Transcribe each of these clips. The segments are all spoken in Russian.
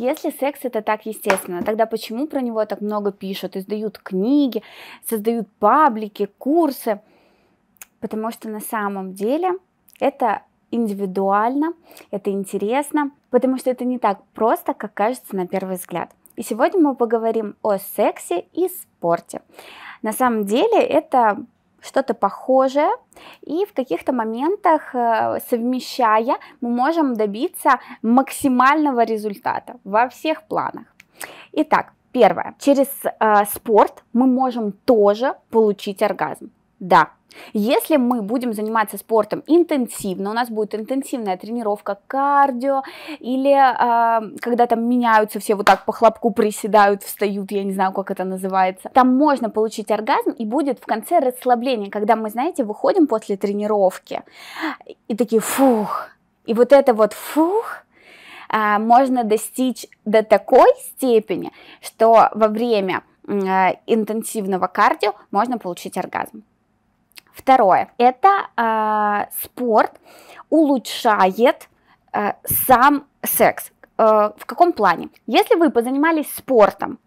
Если секс это так естественно, тогда почему про него так много пишут, издают книги, создают паблики, курсы? Потому что на самом деле это индивидуально, это интересно, потому что это не так просто, как кажется на первый взгляд. И сегодня мы поговорим о сексе и спорте. На самом деле это что-то похожее, и в каких-то моментах, э, совмещая, мы можем добиться максимального результата во всех планах. Итак, первое, через э, спорт мы можем тоже получить оргазм. Да, если мы будем заниматься спортом интенсивно, у нас будет интенсивная тренировка кардио, или э, когда там меняются все вот так по хлопку приседают, встают, я не знаю, как это называется, там можно получить оргазм, и будет в конце расслабление, когда мы, знаете, выходим после тренировки, и такие фух, и вот это вот фух, э, можно достичь до такой степени, что во время а, интенсивного кардио можно получить оргазм. Второе, это э, спорт улучшает э, сам секс. Э, в каком плане? Если вы позанимались спортом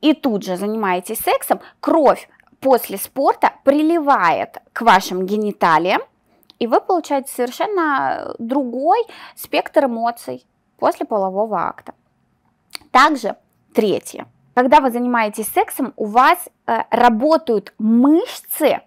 и тут же занимаетесь сексом, кровь после спорта приливает к вашим гениталиям, и вы получаете совершенно другой спектр эмоций после полового акта. Также третье. Когда вы занимаетесь сексом, у вас э, работают мышцы,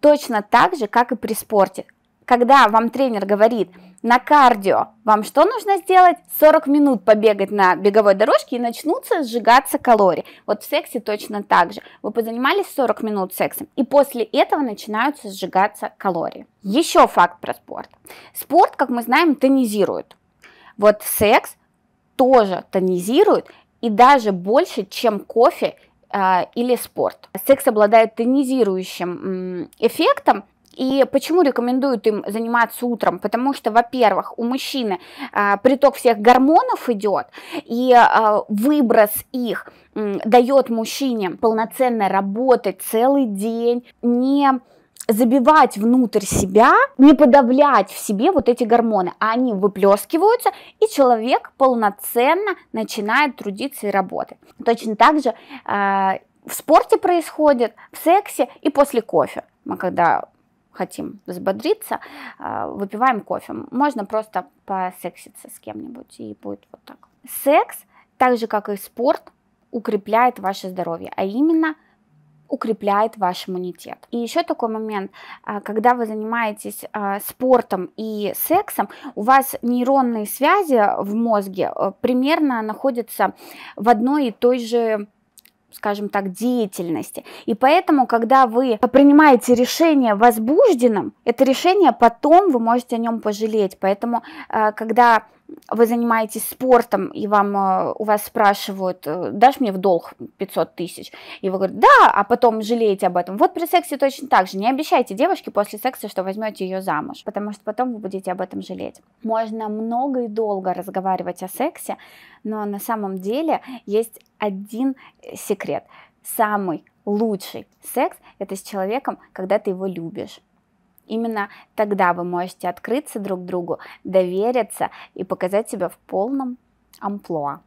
Точно так же, как и при спорте. Когда вам тренер говорит, на кардио вам что нужно сделать? 40 минут побегать на беговой дорожке и начнутся сжигаться калории. Вот в сексе точно так же. Вы позанимались 40 минут сексом, и после этого начинаются сжигаться калории. Еще факт про спорт. Спорт, как мы знаем, тонизирует. Вот секс тоже тонизирует, и даже больше, чем кофе а, или спорт. Секс обладает тонизирующим эффектом, и почему рекомендуют им заниматься утром? Потому что, во-первых, у мужчины а, приток всех гормонов идет, и а, выброс их м, дает мужчине полноценно работать целый день, не забивать внутрь себя, не подавлять в себе вот эти гормоны, а они выплескиваются, и человек полноценно начинает трудиться и работать. Точно так же э, в спорте происходит, в сексе и после кофе. Мы когда хотим взбодриться, э, выпиваем кофе. Можно просто посекситься с кем-нибудь, и будет вот так. Секс, так же как и спорт, укрепляет ваше здоровье, а именно – укрепляет ваш иммунитет. И еще такой момент, а, когда вы занимаетесь а, спортом и сексом, у вас нейронные связи в мозге э, примерно находятся в одной и той же скажем так, деятельности. И поэтому, когда вы принимаете решение возбужденным, это решение потом вы можете о нем пожалеть. Поэтому, э, когда вы занимаетесь спортом, и вам, э, у вас спрашивают, э, дашь мне в долг 500 тысяч? И вы говорите, да, а потом жалеете об этом. Вот при сексе точно так же. Не обещайте девушке после секса, что возьмете ее замуж, потому что потом вы будете об этом жалеть. Можно много и долго разговаривать о сексе, но на самом деле есть один э, секрет. Самый лучший секс – это с человеком, когда ты его любишь. Именно тогда вы можете открыться друг другу, довериться и показать себя в полном амплуа.